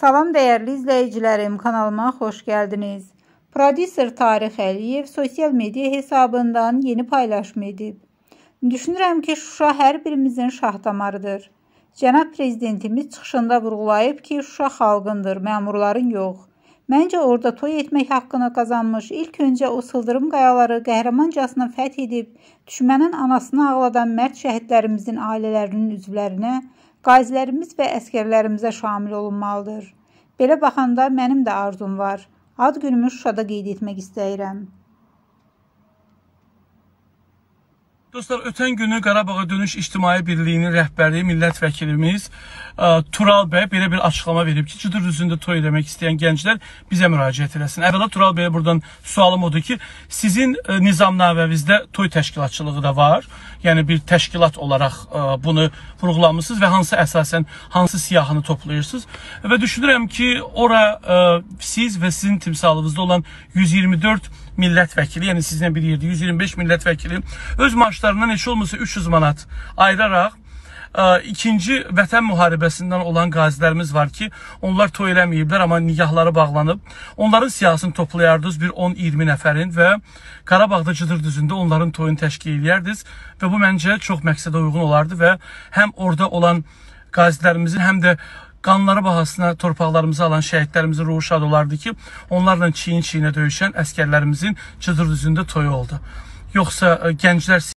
Salam dəyərli izləyicilərim, kanalıma xoş gəldiniz. Prodüser Tarix Əliyev sosial media hesabından yeni paylaşım edib. Düşünürəm ki, Şuşa hər birimizin şah damarıdır. Cənab prezidentimiz çıxışında vurğulayıb ki, Şuşa xalqındır, məmurların yox. Məncə orada toy etmək haqqını qazanmış, ilk öncə o sıldırım qayaları qəhrəmancasına fəth edib, düşmənin anasını ağladan mərd şəhidlərimizin ailələrinin üzvlərinə qazilərimiz və əskərlərimizə şamil olunmalıdır. Belə baxanda mənim də arzum var. Ad günümü Şuşada qeyd etmək istəyirəm. Dostlar, ötən günü Qarabağa dönüş İctimai Birliyinin rəhbəri, millət vəkilimiz ə, Tural bəy belə bir açıqlama verib ki, Cıdır düzündə toy eləmək istəyən gənclər bizə müraciət eləsin. Əvvəla Tural bəyə buradan sualım odur ki, sizin ə, nizamnaməvizdə toy təşkilatçılığı da var. Yəni bir təşkilat olaraq ə, bunu vurğulamısınız və hansı əsasən hansı siyahını toplayırsınız? Və düşünürəm ki, ora ə, siz və sizin timsalınızda olan 124 millət vəkili, yəni sizinlə bir yerdə 125 millət vəkili öz maaş borclarından heç olmasa 300 manat ayıraraq ə, e, ikinci vətən müharibəsindən olan qazilərimiz var ki, onlar toy eləməyiblər, amma nigahları bağlanıb. Onların siyasını toplayardınız bir 10-20 nəfərin və Qarabağda Cıdır düzündə onların toyunu təşkil edərdiniz və bu məncə çox məqsədə uyğun olardı və həm orada olan qazilərimizin, həm də qanları bahasına torpaqlarımızı alan şəhidlərimizin ruhu şad olardı ki, onlarla çiyin-çiyinə döyüşən əskərlərimizin Cıdır düzündə toyu oldu. Yoxsa ə, e, gənclər